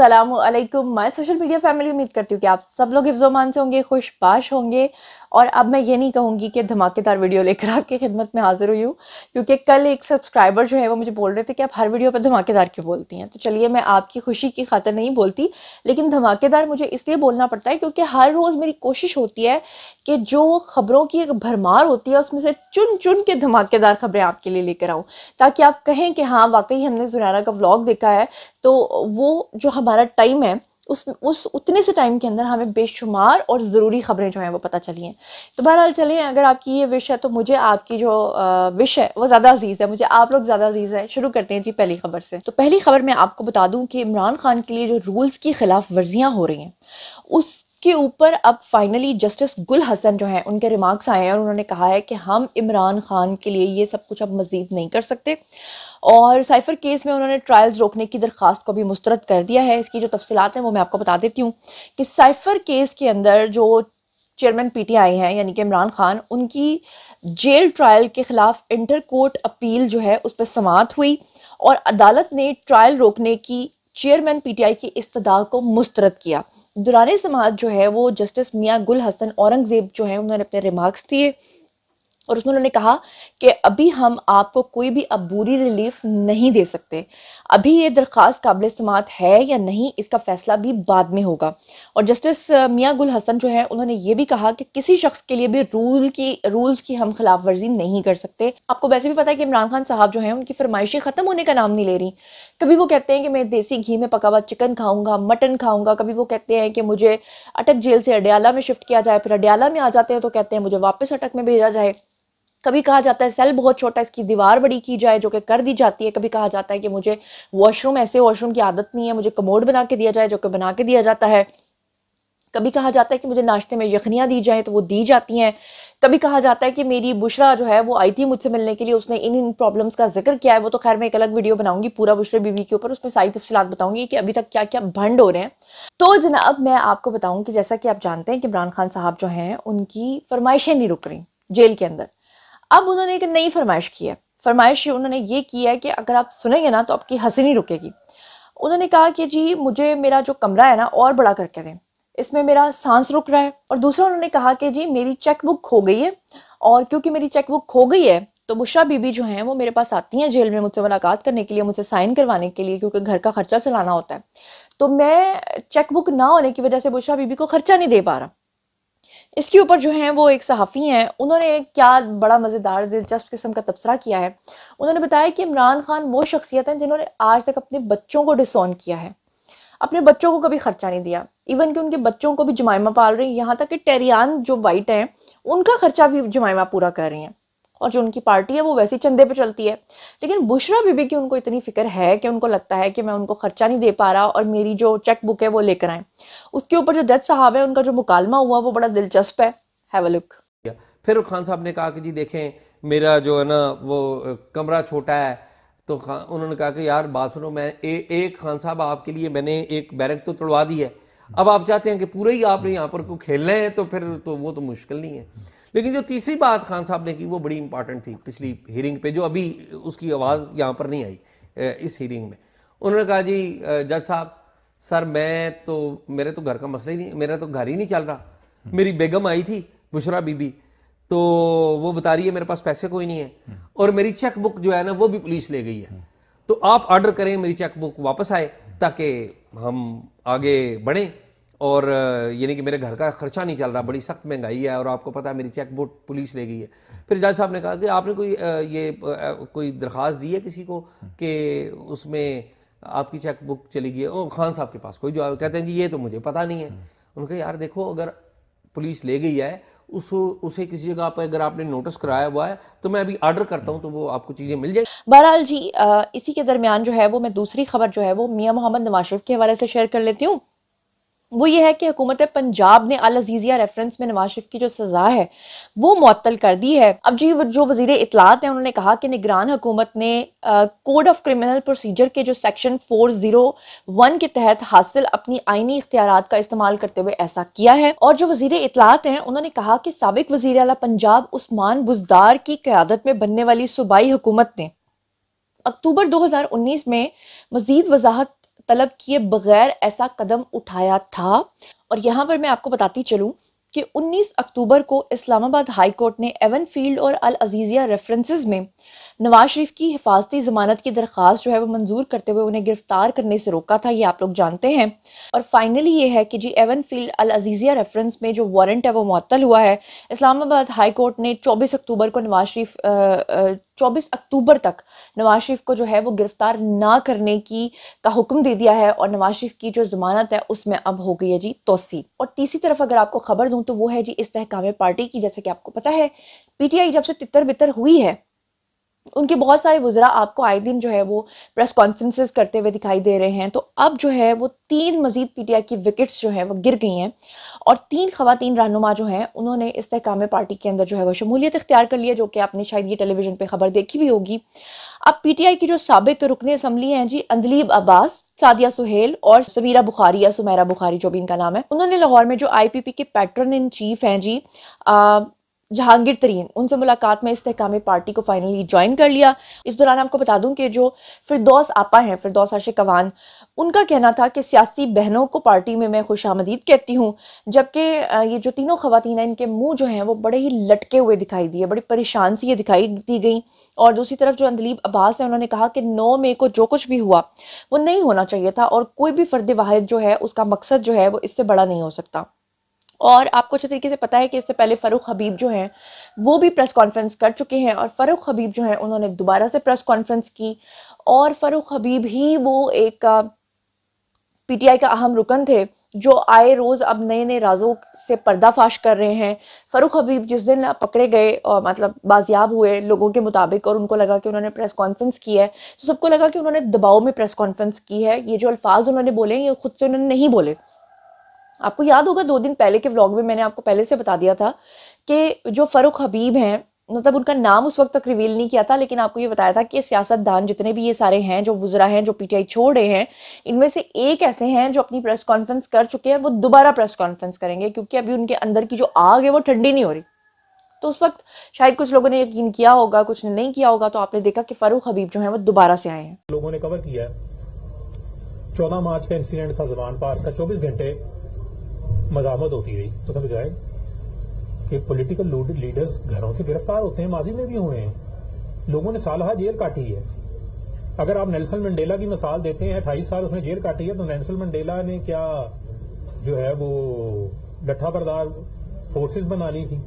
असलम मैं social media family उम्मीद करती हूँ कि आप सब लोग हिफ्जोमान से होंगे पाश होंगे और अब मैं ये नहीं कहूँगी कि धमाकेदार वीडियो लेकर आपकी खिदमत में हाजिर हुई हूँ क्योंकि कल एक सब्सक्राइबर जो है वो मुझे बोल रहे थे कि आप हर वीडियो पर धमाकेदार क्यों बोलती हैं तो चलिए मैं आपकी खुशी की खातर नहीं बोलती लेकिन धमाकेदार मुझे इसलिए बोलना पड़ता है क्योंकि हर रोज़ मेरी कोशिश होती है कि जो खबरों की एक भरमार होती है उसमें से चुन चुन के धमाकेदार खबरें आपके लिए लेकर आऊँ ताकि आप कहें कि हाँ वाकई हमने जुराना का ब्लॉग देखा है तो वो जो हमारा टाइम है उस उस उतने से टाइम के अंदर हमें बेशुमार और ज़रूरी ख़बरें जो हैं वो पता चली हैं तो बहरहाल चलें अगर आपकी ये विश है तो मुझे आपकी जो विश है वो ज़्यादा अजीज़ है मुझे आप लोग ज़्यादा अजीज़ है शुरू करते हैं जी पहली खबर से तो पहली खबर मैं आपको बता दूं कि इमरान खान के लिए जो रूल्स की खिलाफ वर्जियाँ हो रही हैं उस के ऊपर अब फाइनली जस्टिस गुल हसन जो हैं उनके रिमार्क्स आए हैं और उन्होंने कहा है कि हम इमरान खान के लिए ये सब कुछ अब मज़ीद नहीं कर सकते और साइफर केस में उन्होंने ट्रायल्स रोकने की दरख्वास्त को भी मुस्तरद कर दिया है इसकी जो तफसीत हैं वो मैं आपको बता देती हूँ कि साइफर केस के अंदर जो चेयरमैन पीटीआई हैं यानी कि इमरान खान उनकी जेल ट्रायल के ख़िलाफ़ इंटर कोर्ट अपील जो है उस पर समाप्त हुई और अदालत ने ट्रायल रोकने की चेयरमैन पीटीआई की इस्तः को मुस्तरद किया दुरान समाज जो है वो जस्टिस मियाँ गुल हसन औरंगज़ेब जो है उन्होंने अपने रिमार्क्स दिए और उसमें उन्होंने कहा कि अभी हम आपको कोई भी अब बुरी रिलीफ नहीं दे सकते अभी ये दरख्वास्त काबिल समात है या नहीं इसका फैसला भी बाद में होगा और जस्टिस मियाँ गुल हसन जो है उन्होंने ये भी कहा कि किसी शख्स के लिए भी रूल की रूल्स की हम खिलाफ वर्जी नहीं कर सकते आपको वैसे भी पता है कि इमरान खान साहब जो है उनकी फरमाइशें ख़त्म होने का नाम नहीं ले रही कभी वो कहते हैं कि मैं देसी घी में पका हुआ चिकन खाऊंगा मटन खाऊंगा कभी वो कहते हैं कि मुझे अटक जेल से अडयाला में शिफ्ट किया जाए फिर अडयाला में आ जाते हैं तो कहते हैं मुझे वापस अटक में भेजा जाए कभी कहा जाता है सेल बहुत छोटा इसकी दीवार बड़ी की जाए जो कि कर दी जाती है कभी कहा जाता है कि मुझे वॉशरूम ऐसे वॉशरूम की आदत नहीं है मुझे कमोड बना के दिया जाए जो कि बना के दिया जाता है कभी कहा जाता है कि मुझे नाश्ते में यखनियाँ दी जाएँ तो वो दी जाती हैं कभी कहा जाता है कि मेरी बुशरा जो है वो आई थी मुझसे मिलने के लिए उसने इन इन प्रॉब्लम्स का जिक्र किया है वो तो खैर मैं एक अलग वीडियो बनाऊंगी पूरा बुशरा बीवी के ऊपर उसमें सारी तफसीत बताऊंगी कि अभी तक क्या क्या भंड हो रहे हैं तो जनाब मैं आपको बताऊँ कि जैसा कि आप जानते हैं कि इमरान खान साहब जो हैं उनकी फरमाइशें नहीं रुक रही जेल के अंदर अब उन्होंने एक नई फरमाइश की है फरमाइश उन्होंने ये की है कि अगर आप सुनेंगे ना तो आपकी हंसी नहीं रुकेगी उन्होंने कहा कि जी मुझे मेरा जो कमरा है ना और बड़ा करके दें इसमें मेरा सांस रुक रहा है और दूसरा उन्होंने कहा कि जी मेरी चेक बुक खो गई है और क्योंकि मेरी चेक बुक खो गई है तो बुशरा बीबी जो हैं वो मेरे पास आती हैं जेल में मुझसे मुलाकात करने के लिए मुझसे साइन करवाने के लिए क्योंकि घर का खर्चा चलाना होता है तो मैं चेक बुक ना होने की वजह से बुशरा बीबी को खर्चा नहीं दे पा रहा इसके ऊपर जो हैं वो एक सहाफ़ी हैं उन्होंने क्या बड़ा मज़ेदार दिलचस्प किस्म का तबसरा किया है उन्होंने बताया कि इमरान खान वो शख्सियत हैं जिन्होंने आज तक अपने बच्चों को डिसऑन किया है अपने बच्चों को कभी ख़र्चा नहीं दिया इवन कि उनके बच्चों को भी जमायमा पाल रही यहाँ तक कि टेरियान जो वाइट हैं उनका ख़र्चा भी जमायमा पूरा कर रही हैं और जो उनकी पार्टी है वो वैसे चंदे पे चलती है लेकिन बुशरा बीबी की उनको इतनी फिक्र है कि उनको लगता है कि मैं उनको खर्चा नहीं दे पा रहा और मेरी जो चेक बुक है वो लेकर आए उसके ऊपर जो जज साहब है उनका जो मुकालमा हुआ वो बड़ा दिलचस्प है हैव लुक फिर खान साहब ने कहा कि जी देखें मेरा जो है ना वो कमरा छोटा है तो खान उन्होंने कहा कि यार बात सुनो मैं ए, एक खान साहब आपके लिए मैंने एक बैरक तो तोड़वा दी है अब आप चाहते हैं कि पूरे ही आपने यहाँ पर को खेलना है तो फिर तो वो तो मुश्किल नहीं है लेकिन जो तीसरी बात खान साहब ने की वो बड़ी इंपॉर्टेंट थी पिछली हियरिंग पे जो अभी उसकी आवाज़ यहाँ पर नहीं आई इस हियरिंग में उन्होंने कहा जी जज साहब सर मैं तो मेरे तो घर का मसला ही नहीं मेरा तो घर ही नहीं चल रहा मेरी बेगम आई थी बुशरा बीबी तो वो बता रही है मेरे पास पैसे कोई नहीं है और मेरी चेक बुक जो है ना वो भी पुलिस ले गई है तो आप ऑर्डर करें मेरी चेक बुक वापस आए ताकि हम आगे बढ़ें और यानी कि मेरे घर का खर्चा नहीं चल रहा बड़ी सख्त महंगाई है और आपको पता है मेरी चेक बुक पुलिस ले गई है फिर जज साहब ने कहा कि आपने कोई ये कोई दरख्वास्त दी है किसी को कि उसमें आपकी चेक बुक चली गई है ओ खान साहब के पास कोई जवाब कहते हैं जी ये तो मुझे पता नहीं है उनका यार देखो अगर पुलिस ले गई है उस उसे किसी जगह पर अगर आपने नोटिस कराया हुआ है तो मैं अभी ऑर्डर करता हूँ तो वो आपको चीज़ें मिल जाएगी बहरहाल जी आ, इसी के दरमियान जो है वो मैं दूसरी खबर जो है वो मियाँ मोहम्मद नवाज शरीफ के हवाले से शेयर कर लेती हूँ वो ये है कि हुकूमत पंजाब ने अल अजीज़िया रेफरेंस में नवाज शरीफ की जो सज़ा है वो मअतल कर दी है अब जी जो वजीर इतलात हैं उन्होंने कहा कि निगरान हुकूमत ने कोड ऑफ क्रिमिनल प्रोसीजर के जो सेक्शन फोर ज़ीरो वन के तहत हासिल अपनी आइनी इख्तियार का इस्तेमाल करते हुए ऐसा किया है और जो वजीर इतलात हैं उन्होंने कहा कि सबक वजीर अला पंजाब उस्मान बुजदार की क्यादत में बनने वाली सूबाई हुकूमत ने अक्टूबर 2019 में मजीद वजाहत तलब किए बगैर ऐसा कदम उठाया था और यहाँ पर मैं आपको बताती चलूँ कि 19 अक्टूबर को इस्लामाबाद हाई कोर्ट ने एवन फील्ड और अल अजीज़िया रेफरेंसेस में नवाज शरीफ की हिफाजती ज़मानत की दरख्वास्त जो है वो मंजूर करते हुए उन्हें गिरफ्तार करने से रोका था ये आप लोग जानते हैं और फाइनली ये है कि जी Avenfield Al Azizia reference में जो वारंट है वो मअतल हुआ है इस्लामाबाद हाई कोर्ट ने चौबीस अक्टूबर को नवाज शरीफ 24 अक्टूबर तक नवाज शरीफ को जो है वो गिरफ्तार ना करने की का हुक्म दे दिया है और नवाज शरीफ की जो जमानत है उसमें अब हो गई है जी तोसी और तीसरी तरफ अगर आपको खबर दूं तो वो है जी इस तहकाम पार्टी की जैसे कि आपको पता है पीटीआई जब से तितर बितर हुई है उनके बहुत सारे वज़रा आपको आए दिन जो है वो प्रेस कॉन्फ्रेंसेस करते हुए दिखाई दे रहे हैं तो अब जो है वो तीन मजीद पीटीआई की विकेट्स जो है वो गिर गई हैं और तीन खातन रहनुमा जो हैं उन्होंने इस्तेकाम पार्टी के अंदर जो है वो शमूलियत इख्तियार कर लिया जो कि आपने शायद ये टेलीविज़न पर खबर देखी भी होगी अब पीटीआई की जो सबक रुकन असम्बली हैं जी अंदलीब अब्बास सादिया सुहेल और सवीरा बुखारी या सुमेरा बुखारी जो भी इनका नाम है उन्होंने लाहौर में जो पी के पैटर्न इन चीफ हैं जी आ, जहांगीर तरीन उनसे मुलाकात में इस्तेकामी पार्टी को फाइनली ज्वाइन कर लिया इस दौरान आपको बता दूं कि जो फिरदौस आपा हैं फिरदौस आशिक कवान उनका कहना था कि सियासी बहनों को पार्टी में मैं खुश आमदीद कहती हूँ जबकि ये जो तीनों खवतिन हैं इनके मुंह जो हैं वो बड़े ही लटके हुए दिखाई दिए बड़ी परेशान सी ये दिखाई दी गई और दूसरी तरफ जो अंदलीब अब्बास हैं उन्होंने कहा कि नौ मई को जो कुछ भी हुआ वो नहीं होना चाहिए था और कोई भी फर्द वाहिद जो है उसका मकसद जो है वो इससे बड़ा नहीं हो सकता और आपको अच्छे तरीके से पता है कि इससे पहले फ़रूख हबीब जो हैं वो भी प्रेस कॉन्फ्रेंस कर चुके हैं और फ़ारूक हबीब जो हैं उन्होंने दोबारा से प्रेस कॉन्फ्रेंस की और फ़ारूक हबीब ही वो एक पीटीआई का अहम रुकन थे जो आए रोज़ अब नए नए राजों से पर्दाफाश कर रहे हैं फ़ारूक हबीब जिस दिन पकड़े गए और मतलब बाजियाब हुए लोगों के मुताबिक और उनको लगा कि उन्होंने प्रेस कॉन्फ्रेंस की है तो सबको लगा कि उन्होंने दबाव में प्रेस कॉन्फ्रेंस की है ये जो अल्फाज उन्होंने बोले ये खुद से उन्होंने नहीं बोले आपको याद होगा दो दिन पहले के व्लॉग में मैंने आपको पहले से बता दिया था कि जो फरुख हबीब हैं मतलब उनका नाम उस वक्त तक रिवील नहीं किया था लेकिन आपको ये बताया था कि सियासतदान जितने भी ये सारे हैं जो गुजरा हैं जो पीटीआई छोड़ रहे हैं इनमें से एक ऐसे हैं जो अपनी प्रेस कॉन्फ्रेंस कर चुके हैं वो दोबारा प्रेस कॉन्फ्रेंस करेंगे क्योंकि अभी उनके अंदर की जो आग है वो ठंडी नहीं हो रही तो उस वक्त शायद कुछ लोगों ने यकीन किया होगा कुछ ने नहीं किया होगा तो आपने देखा कि फारूक हबीब जो है वो दोबारा से आए हैं लोगों ने कवर किया चौदह मार्च का इंसिडेंट था जबान पार्क का चौबीस घंटे मजामत होती रही तो समझ आए कि पोलिटिकल लीडर्स घरों से गिरफ्तार होते हैं माजी में भी हुए हैं लोगों ने सालहा जेल काटी है अगर आप नेल्सन मंडेला की मिसाल देते हैं अट्ठाईस साल उसने जेल काटी है तो नेल्सन मंडेला ने क्या जो है वो लट्ठा बरदार फोर्सेस बना ली थी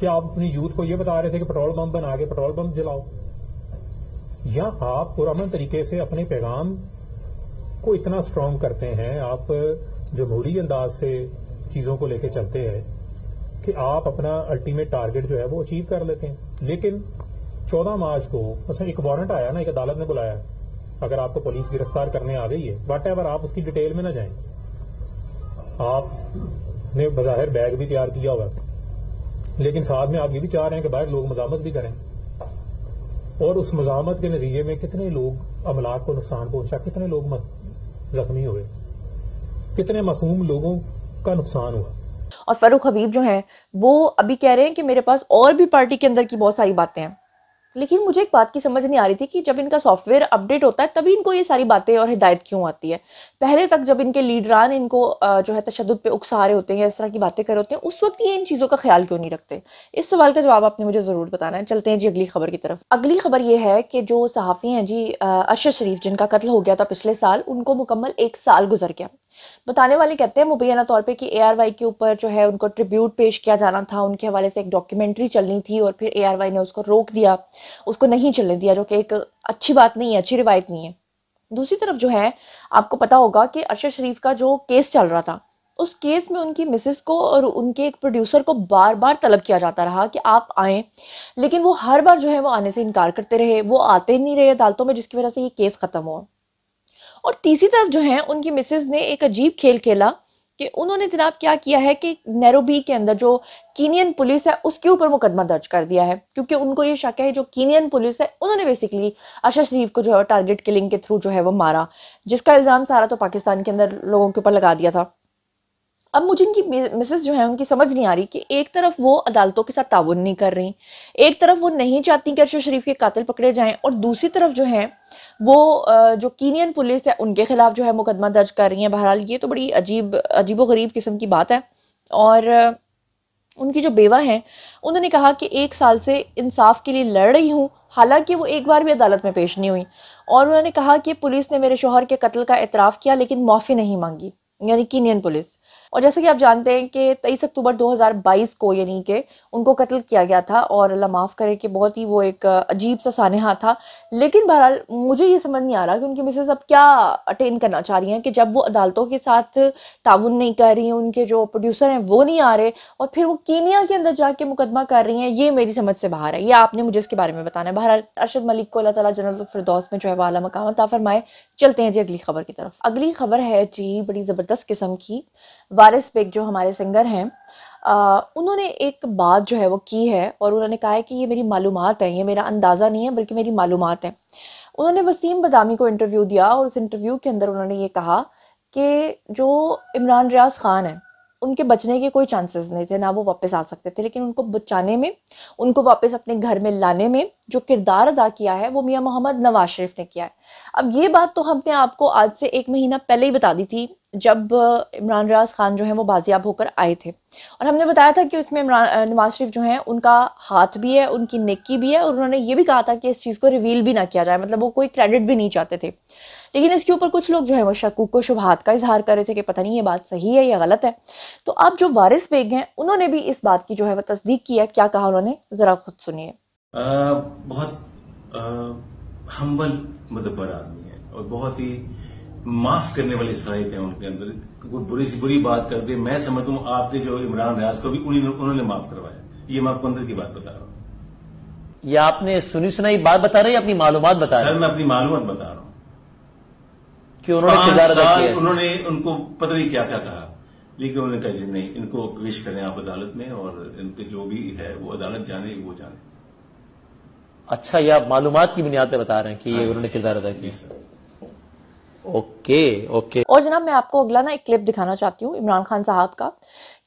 क्या आप अपनी यूथ को ये बता रहे थे कि पेट्रोल पंप बना के पेट्रोल पंप जलाओ या आप पुरमन तरीके से अपने पैगाम को इतना स्ट्रांग करते हैं आप जमहूरी अंदाज से चीज़ों को लेकर चलते हैं कि आप अपना अल्टीमेट टारगेट जो है वो अचीव कर लेते हैं लेकिन 14 मार्च को उसमें एक वारंट आया ना एक अदालत ने बुलाया अगर आपको पुलिस गिरफ्तार करने आ गई है वट एवर आप उसकी डिटेल में ना जाए आपने बाहर बैग भी तैयार किया हुआ लेकिन साथ में आप ये भी चाह रहे हैं कि बाहर लोग मजामत भी करें और उस मजामत के नतीजे में कितने लोग अमलाक को नुकसान पहुंचा कितने लोग जख्मी हुए कितने मासूम लोगों का नुकसान हुआ और फारूक हबीब जो है वो अभी कह रहे हैं कि मेरे पास और भी पार्टी के अंदर की बहुत सारी बातें हैं लेकिन मुझे एक बात की समझ नहीं आ रही थी कि जब इनका सॉफ्टवेयर अपडेट होता है तभी इनको ये सारी बातें और हिदायत क्यों आती है पहले तक जब इनके लीडरान इनको जो है तशद पे उकसा रहे होते हैं इस तरह की बातें कर रहे होते हैं उस वक्त ये इन चीज़ों का ख्याल क्यों नहीं रखते इस सवाल का जवाब आपने मुझे ज़रूर बताना है चलते हैं जी अगली खबर की तरफ अगली खबर ये है कि जो सहाफ़ी हैं जी अशर शरीफ जिनका कत्ल हो गया था पिछले साल उनको मुकम्मल एक साल गुजर गया बताने वाले कहते हैं मुबैना तौर पे कि वाई के ऊपर जो है उनको ट्रिब्यूट पेश किया जाना था उनके हवाले से एक डॉक्यूमेंट्री चलनी थी और फिर वाई ने उसको रोक दिया उसको नहीं चलने दिया जो कि एक अच्छी बात नहीं है अच्छी रिवायत नहीं है दूसरी तरफ जो है आपको पता होगा कि अरशद शरीफ का जो केस चल रहा था उस केस में उनकी मिसेस को और उनके एक प्रोड्यूसर को बार बार तलब किया जाता रहा कि आप आए लेकिन वो हर बार जो है वो आने से इनकार करते रहे वो आते नहीं रहे अदालतों में जिसकी वजह से ये केस ख़त्म हुआ और तीसरी तरफ जो है उनकी मिसेज ने एक अजीब खेल खेला कि उन्होंने जनाब क्या किया है कि नैरोबी के अंदर जो कीनियन पुलिस है उसके ऊपर मुकदमा दर्ज कर दिया है क्योंकि उनको ये शक है जो कीनियन पुलिस है उन्होंने बेसिकली अशर शरीफ को जो है टारगेट किलिंग के थ्रू जो है वो मारा जिसका इल्ज़ाम सारा तो पाकिस्तान के अंदर लोगों के ऊपर लगा दिया था अब मुझे इनकी मिसेज जो है उनकी समझ नहीं आ रही कि एक तरफ वो अदालतों के साथ ताउन नहीं कर रही एक तरफ वो नहीं चाहती कि अरशद शरीफ के कातिल पकड़े जाएं और दूसरी तरफ जो है वो जो कीनियन पुलिस है उनके खिलाफ जो है मुकदमा दर्ज कर रही है बहरहाल ये तो बड़ी अजीब अजीब गरीब किस्म की बात है और उनकी जो बेवा हैं उन्होंने कहा कि एक साल से इंसाफ के लिए लड़ रही हूँ हालांकि वो एक बार भी अदालत में पेश नहीं हुई और उन्होंने कहा कि पुलिस ने मेरे शोहर के कत्ल का एतराफ़ किया लेकिन माफ़ी नहीं मांगी यानी कीनियन पुलिस और जैसे कि आप जानते हैं कि तेईस अक्टूबर 2022 को यानी कि उनको कत्ल किया गया था और अल्लाह माफ़ करे कि बहुत ही वो एक अजीब सा सानहा था लेकिन बहरहाल मुझे ये समझ नहीं आ रहा कि उनकी मिसेज अब क्या अटेंड करना चाह रही हैं कि जब वो अदालतों के साथ ताउन नहीं कर रही हैं उनके जो प्रोड्यूसर हैं वो नहीं आ रहे और फिर वो कीनिया के अंदर जाके मुकदमा कर रही हैं ये मेरी समझ से बाहर है ये आपने मुझे इसके बारे में बताना है बहरहाल अरशद मलिक को अल्लाह तला जनरल फिरदौस में जो है वाला मकाम ताफरमाए चलते हैं जी अगली खबर की तरफ अगली खबर है जी बड़ी ज़बरदस्त किस्म की वारिस बेग जो हमारे सिंगर हैं उन्होंने एक बात जो है वो की है और उन्होंने कहा है कि ये मेरी मालूम है ये मेरा अंदाज़ा नहीं है बल्कि मेरी मालूम है उन्होंने वसीम बदामी को इंटरव्यू दिया और उस इंटरव्यू के अंदर उन्होंने ये कहा कि जो इमरान रियाज ख़ान है उनके बचने के कोई चांसेस नहीं थे ना वो वापस आ सकते थे लेकिन उनको बचाने में उनको वापस अपने घर में लाने में जो किरदार अदा किया है वो मियाँ मोहम्मद नवाज शरीफ ने किया है अब ये बात तो हमने आपको आज से एक महीना पहले ही बता दी थी जब इमरान रियाज खान जो है वो बाजियाब होकर आए थे और हमने बताया था कि उसमें इमरान नवाज शरीफ जो है उनका हाथ भी है उनकी नेक्की भी है और उन्होंने ये भी कहा था कि इस चीज़ को रिवील भी ना किया जाए मतलब वो कोई क्रेडिट भी नहीं चाहते थे लेकिन इसके ऊपर कुछ लोग जो है वो शकूक को शुभात का इजहार कर रहे थे कि पता नहीं ये बात सही है या गलत है तो अब जो वारिस बेग हैं उन्होंने भी इस बात की जो है वो तस्दीक किया है क्या कहा उन्होंने ज़रा खुद सुनिए बहुत हम्बल मदबर मतलब आदमी है और बहुत ही माफ करने वाली सलाहित है उनके अंदर कोई बुरी से बुरी बात कर दे मैं समझता हूँ आपके जो इमरान रियाज को भी उन्होंने माफ करवाया ये मैं आपको अंदर की बात बता रहा हूँ ये आपने सुनी सुनाई बात बता रहे हैं अपनी मालूम बता रहे हैं मैं अपनी मालूम बता रहा हूँ कि उन्होंने किरदार अदा किया उन्होंने उनको पता नहीं क्या क्या कहा लेकिन उन्होंने कहा जी नहीं इनको पेश करें आप अदालत में और इनके जो भी है वो अदालत जाने वो जाने अच्छा यह आप मालूम की बुनियाद पर बता रहे हैं कि ये हाँ उन्होंने किरदार अदा किया ओके ओके और जनाब मैं आपको अगला ना एक क्लिप दिखाना चाहती हूँ इमरान खान साहब का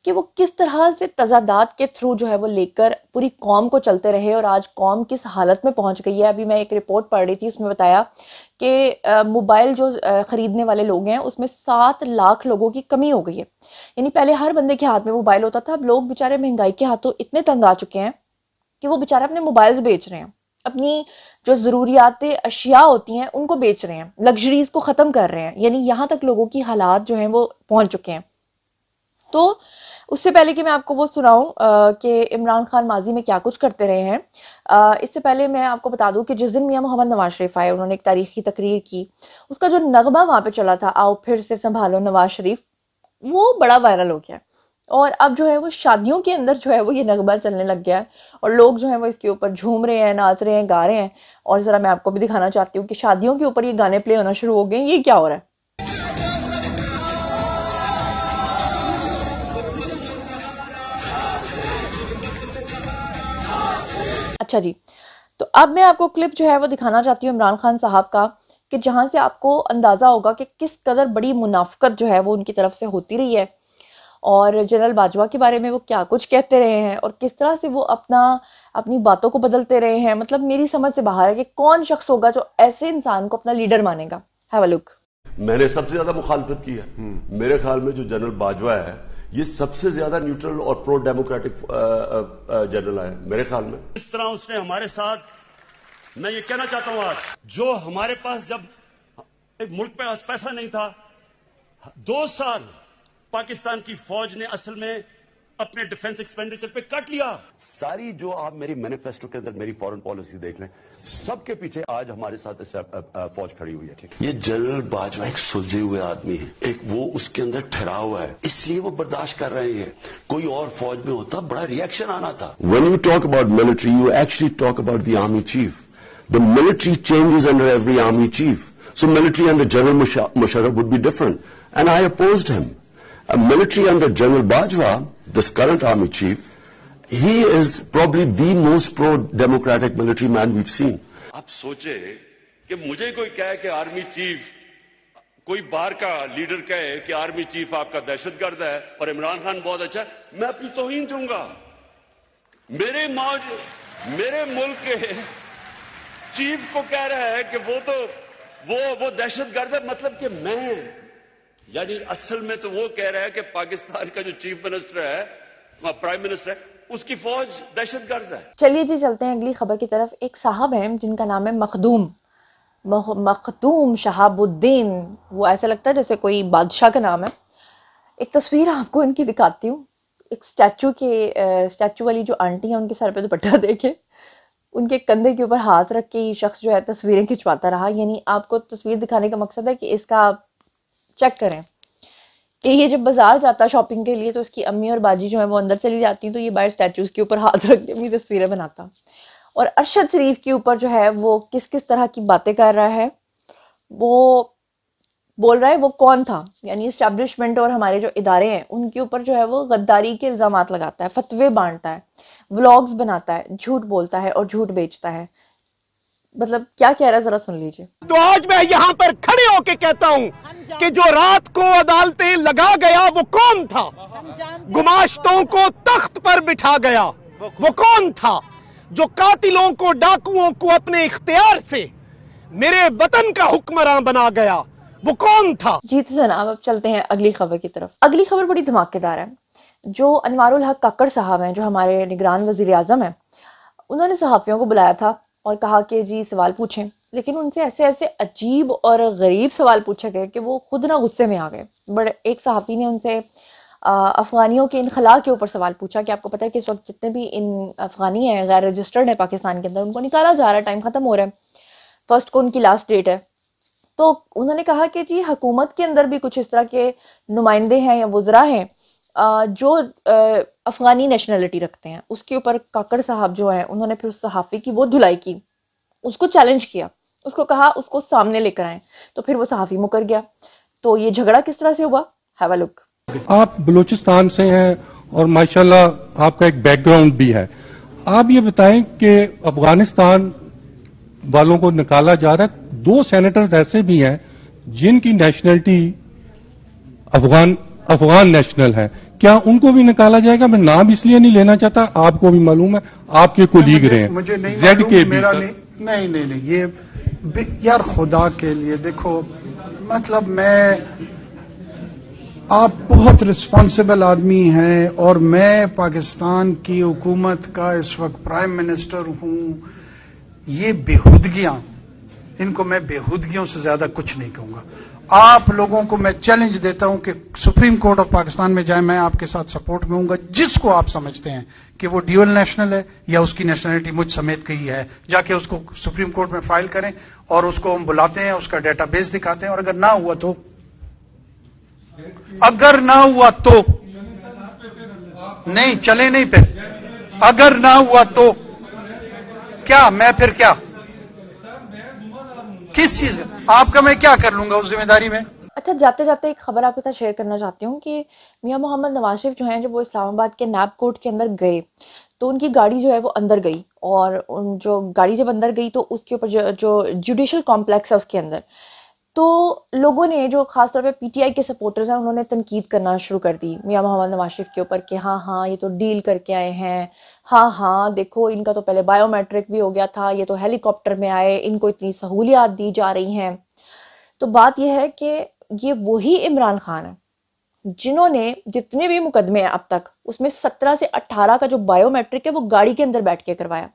कि वो किस तरह से तजादात के थ्रू जो है वो लेकर पूरी कौम को चलते रहे और आज कौम किस हालत में पहुंच गई है अभी मैं एक रिपोर्ट पढ़ रही थी उसमें बताया कि मोबाइल जो ख़रीदने वाले लोग हैं उसमें सात लाख लोगों की कमी हो गई है यानी पहले हर बंदे के हाथ में मोबाइल होता था अब लोग बेचारे महंगाई के हाथों इतने तंग आ चुके हैं कि वो बेचारे अपने मोबाइल्स बेच रहे हैं अपनी जो ज़रूरियात अशिया होती हैं उनको बेच रहे हैं लग्जरीज़ को ख़त्म कर रहे हैं यानी यहाँ तक लोगों की हालात जो हैं वो पहुँच चुके हैं तो उससे पहले कि मैं आपको वो सुनाऊँ कि इमरान खान माजी में क्या कुछ करते रहे हैं इससे पहले मैं आपको बता दूं कि जिस दिन मियाँ मोहम्मद नवाज शरीफ आए उन्होंने एक तारीखी तकरीर की उसका जो नगमा वहाँ पे चला था आओ फिर से संभालो नवाज शरीफ वो बड़ा वायरल हो गया और अब जो है वो शादियों के अंदर जो है वो ये नगमा चलने लग गया है और लोग जो है वो इसके ऊपर झूम रहे हैं नाच रहे हैं गा रहे हैं और ज़रा मैं आपको भी दिखाना चाहती हूँ कि शादियों के ऊपर ये गाने प्ले होना शुरू हो गए ये क्या हो रहा है अच्छा जी तो अब मैं आपको क्लिप जो है वो दिखाना चाहती हूँ इमरान खान साहब का कि जहाँ से आपको अंदाज़ा होगा कि किस कदर बड़ी मुनाफ्त जो है वो उनकी तरफ से होती रही है और जनरल बाजवा के बारे में वो क्या कुछ कहते रहे हैं और किस तरह से वो अपना अपनी बातों को बदलते रहे हैं मतलब मेरी समझ से बाहर है कि कौन शख्स होगा जो ऐसे इंसान को अपना लीडर मानेगा है लुक मैंने सबसे ज्यादा मुखालफत की है हम्म। मेरे ख्याल में जो जनरल बाजवा है ये सबसे ज्यादा न्यूट्रल और प्रो डेमोक्रेटिक जनरल है मेरे ख्याल में इस तरह उसने हमारे साथ मैं ये कहना चाहता हूं आज जो हमारे पास जब एक मुल्क पे पैसा नहीं था दो साल पाकिस्तान की फौज ने असल में अपने डिफेंस एक्सपेंडिचर पे कट लिया सारी जो आप मेरी मैनिफेस्टो के अंदर मेरी फॉरेन पॉलिसी देख लें सबके पीछे आज हमारे साथ फौज खड़ी हुई है ये जनरल बाजवा एक सुलझे हुए आदमी है एक वो उसके अंदर ठहरा हुआ है इसलिए वो बर्दाश्त कर रहे हैं कोई और फौज में होता बड़ा रिएक्शन आना था when you talk about military you actually talk about the army chief the military changes under every army chief so military under general Musharraf would be different and I oppose him A military under General Bajwa, this current army chief, he is probably the most pro-democratic military man we've seen. आप सोचे कि मुझे कोई कहे कि army chief कोई बाहर का लीडर कहे कि आर्मी चीफ आपका दहशतगर्द है और इमरान खान बहुत अच्छा है मैं अपनी तोहीन चूंगा मेरे मौज मेरे मुल्क के चीफ को कह रहा है कि वो तो वो वो दहशतगर्द है मतलब कि मैं यानी असल में तो वो कह रहा है कि पाकिस्तान का जो चीफ मिनिस्टर है प्राइम मिनिस्टर है उसकी फौज दहशत गर्द है चलिए जी चलते हैं अगली खबर की तरफ एक साहब हैं जिनका नाम है मखदूम मखदूम शहाबुद्दीन वो ऐसा लगता है जैसे कोई बादशाह का नाम है एक तस्वीर आपको इनकी दिखाती हूँ एक स्टैचू के स्टैचू वाली जो आंटी है उनके सर पे दुपट्टा देखे उनके कंधे के ऊपर हाथ रख के ये शख्स जो है तस्वीरें खिंचवाता रहा यानी आपको तस्वीर दिखाने का मकसद है कि इसका चेक करें कि ये जब बाजार जाता है शॉपिंग के लिए तो उसकी अम्मी और बाजी जो है वो अंदर चली जाती हैं तो ये बाहर स्टैचूज़ के ऊपर हाथ रख के अपनी तस्वीरें बनाता और अरशद शरीफ के ऊपर जो है वो किस किस तरह की बातें कर रहा है वो बोल रहा है वो कौन था यानी इस्टेब्लिशमेंट और हमारे जो इदारे हैं उनके ऊपर जो है वो गद्दारी के इल्ज़ाम लगाता है फतवे बांटता है व्लॉग्स बनाता है झूठ बोलता है और झूठ बेचता है मतलब क्या कह रहा है जरा सुन लीजिए तो आज मैं यहाँ पर खड़े होके कहता हूँ कि जो रात को अदालतें लगा गया वो कौन था गुमाश्तों को तख्त पर बिठा गया वो कौन था जो कातिलों को डाकुओं को अपने इख्तियार से मेरे वतन का हुक्मरान बना गया वो कौन था जी तो जनाब अब चलते हैं अगली खबर की तरफ अगली खबर बड़ी धमाकेदार है जो अनवारुल हक काकड़ साहब हैं जो हमारे निगरान वजीर आजम है उन्होंने सहाफ़ियों को बुलाया था और कहा कि जी सवाल पूछें लेकिन उनसे ऐसे ऐसे अजीब और गरीब सवाल पूछे गए कि वो खुद ना गुस्से में आ गए बट एक सहाफ़ी ने उनसे अफ़गानियों के इनखला के ऊपर सवाल पूछा कि आपको पता है कि इस वक्त जितने भी इन अफ़गानी हैं गैर रजिस्टर्ड हैं पाकिस्तान के अंदर उनको निकाला जा रहा है टाइम ख़त्म हो रहा है फर्स्ट को उनकी लास्ट डेट है तो उन्होंने कहा कि जी हकूमत के अंदर भी कुछ इस तरह के नुमाइंदे हैं या वज़रा हैं जो अफ़गानी नेशनलिटी रखते हैं उसके ऊपर काकड़ साहब जो है उन्होंने फिर उस सहाफ़ी की वो धुलाई की उसको चैलेंज किया उसको कहा उसको सामने लेकर आए तो फिर वो सहाफ़ी मुकर गया तो ये झगड़ा किस तरह से हुआ हैव लुक आप बलूचिस्तान से हैं और माशाल्लाह आपका एक बैकग्राउंड भी है आप ये बताएं कि अफगानिस्तान वालों को निकाला जा रहा है दो सेनेटर्स ऐसे भी हैं जिनकी नेशनलिटी अफगान अफगान नेशनल है क्या उनको भी निकाला जाएगा मैं नाम इसलिए नहीं लेना चाहता आपको भी मालूम है आपके कोलीग रहे मुझे नहीं जेड के मेरा नहीं नहीं नहीं, नहीं ये यार खुदा के लिए देखो मतलब मैं आप बहुत रिस्पॉन्सिबल आदमी हैं और मैं पाकिस्तान की हुकूमत का इस वक्त प्राइम मिनिस्टर हूं ये बेहूदगियां इनको मैं बेहूदगियों से ज्यादा कुछ नहीं कहूंगा आप लोगों को मैं चैलेंज देता हूं कि सुप्रीम कोर्ट ऑफ पाकिस्तान में जाए मैं आपके साथ सपोर्ट में हूंगा जिसको आप समझते हैं कि वो ड्यूअल नेशनल है या उसकी नेशनैलिटी मुझ समेत की है जाके उसको सुप्रीम कोर्ट में फाइल करें और उसको हम बुलाते हैं उसका डेटाबेस दिखाते हैं और अगर ना हुआ तो अगर ना हुआ तो नहीं चले नहीं फिर अगर ना हुआ तो क्या मैं फिर क्या किस चीज आपका मैं क्या कर लूंगा उस जिम्मेदारी में अच्छा जाते जाते एक खबर आपके साथ शेयर करना चाहती हूँ कि मियाँ मोहम्मद नवाज शरीफ जो हैं जब वो इस्लामाबाद के नैब कोर्ट के अंदर गए तो उनकी गाड़ी जो है वो अंदर गई और उन जो गाड़ी जब अंदर गई तो उसके ऊपर जो जो जुडिशल कॉम्प्लेक्स है उसके अंदर तो लोगों ने जो खासतौर पे पीटीआई के सपोर्टर्स हैं उन्होंने तनकीद करना शुरू कर दी मियाँ मोहम्मद नवाज शरीफ के ऊपर कि हाँ हाँ ये तो डील करके आए हैं हाँ हाँ देखो इनका तो पहले बायोमेट्रिक भी हो गया था ये तो हेलीकॉप्टर में आए इनको इतनी सहूलियात दी जा रही हैं तो बात यह है कि ये वही इमरान खान है जिन्होंने जितने भी मुकदमे हैं अब तक उसमें सत्रह से अट्ठारह का जो बायोमेट्रिक है वो गाड़ी के अंदर बैठ के करवाया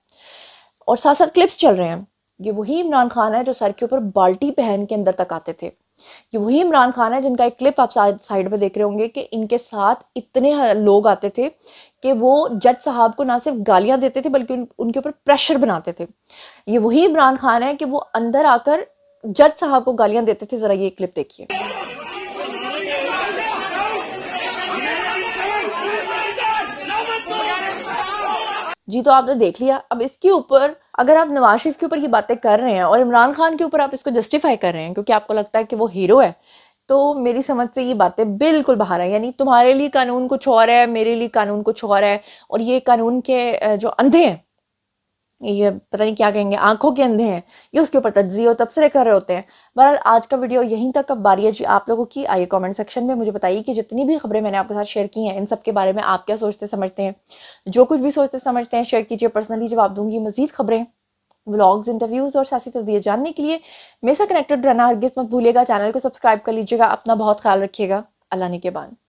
और साथ साथ क्लिप्स चल रहे हैं ये वही इमरान खान है जो सर के ऊपर बाल्टी पहन के अंदर तक आते थे ये वही इमरान खान है जिनका एक क्लिप आप साइड पर देख रहे होंगे कि इनके साथ इतने लोग आते थे कि वो जज साहब को ना सिर्फ गालियां देते थे बल्कि उन, उनके ऊपर प्रेशर बनाते थे ये वही इमरान खान है कि वो अंदर आकर जज साहब को गालियां देते थे जरा ये क्लिप देखिए जी तो आपने देख लिया अब इसके ऊपर अगर आप नवाज शरीफ के ऊपर ये बातें कर रहे हैं और इमरान खान के ऊपर आप इसको जस्टिफाई कर रहे हैं क्योंकि आपको लगता है कि वो हीरो है तो मेरी समझ से ये बातें बिल्कुल बाहर है यानी तुम्हारे लिए कानून कुछ और है मेरे लिए कानून कुछ और है और ये कानून के जो अंधे हैं ये पता नहीं क्या कहेंगे आंखों के अंधे हैं ये उसके ऊपर तज्जी और तबसरे कर रहे होते हैं बहरहाल आज का वीडियो यहीं तक अब बारी है जी आप लोगों की आइए कमेंट सेक्शन में मुझे बताइए कि जितनी भी खबरें मैंने आपके साथ शेयर की हैं इन सब के बारे में आप क्या सोचते समझते हैं जो कुछ भी सोचते समझते हैं शेयर कीजिए पर्सनली जवाब दूंगी मजीद खबरें व्लॉग्स इंटरव्यूज और सासी तस्वीर जानने के लिए मेरे साथ कनेक्टेड रहना हरगिज मत भूलेगा चैनल को सब्सक्राइब कर लीजिएगा अपना बहुत ख्याल रखिएगा अल्लाह ने के बाद